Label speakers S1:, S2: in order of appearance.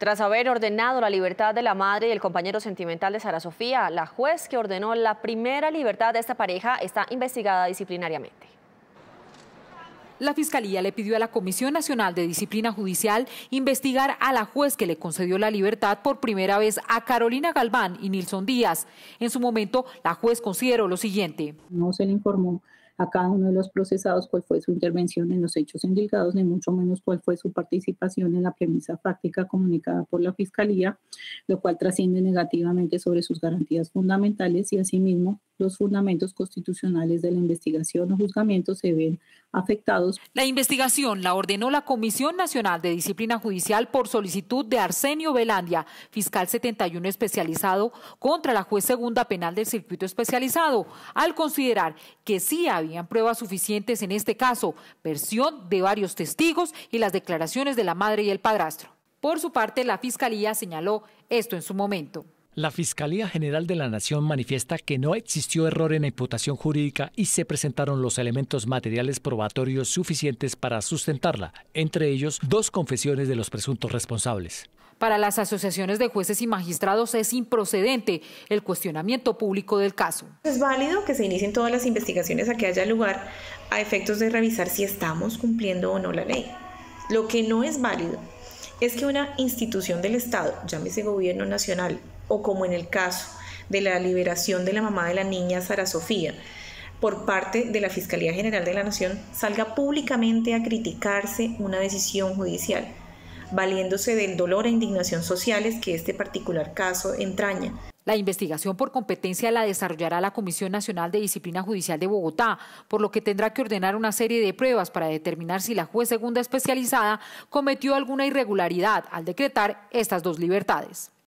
S1: Tras haber ordenado la libertad de la madre y el compañero sentimental de Sara Sofía, la juez que ordenó la primera libertad de esta pareja está investigada disciplinariamente.
S2: La Fiscalía le pidió a la Comisión Nacional de Disciplina Judicial investigar a la juez que le concedió la libertad por primera vez a Carolina Galván y Nilson Díaz. En su momento, la juez consideró lo siguiente.
S3: No se le informó a cada uno de los procesados cuál fue su intervención en los hechos endilgados, ni mucho menos cuál fue su participación en la premisa práctica comunicada por la Fiscalía, lo cual trasciende negativamente sobre sus garantías fundamentales y asimismo los fundamentos constitucionales de la investigación o juzgamiento se ven
S2: afectados. La investigación la ordenó la Comisión Nacional de Disciplina Judicial por solicitud de Arsenio Belandia, fiscal 71 especializado, contra la juez segunda penal del circuito especializado, al considerar que sí habían pruebas suficientes en este caso, versión de varios testigos y las declaraciones de la madre y el padrastro. Por su parte, la Fiscalía señaló esto en su momento.
S4: La Fiscalía General de la Nación manifiesta que no existió error en la imputación jurídica y se presentaron los elementos materiales probatorios suficientes para sustentarla, entre ellos dos confesiones de los presuntos responsables.
S2: Para las asociaciones de jueces y magistrados es improcedente el cuestionamiento público del caso. Es válido que se inicien todas las investigaciones a que haya lugar a efectos de
S1: revisar si estamos cumpliendo o no la ley. Lo que no es válido es que una institución del Estado, llámese gobierno nacional, o como en el caso de la liberación de la mamá de la niña Sara Sofía, por parte de la Fiscalía General de la Nación, salga públicamente a criticarse una decisión judicial, valiéndose del
S2: dolor e indignación sociales que este particular caso entraña la investigación por competencia la desarrollará la Comisión Nacional de Disciplina Judicial de Bogotá, por lo que tendrá que ordenar una serie de pruebas para determinar si la juez segunda especializada cometió alguna irregularidad al decretar estas dos libertades.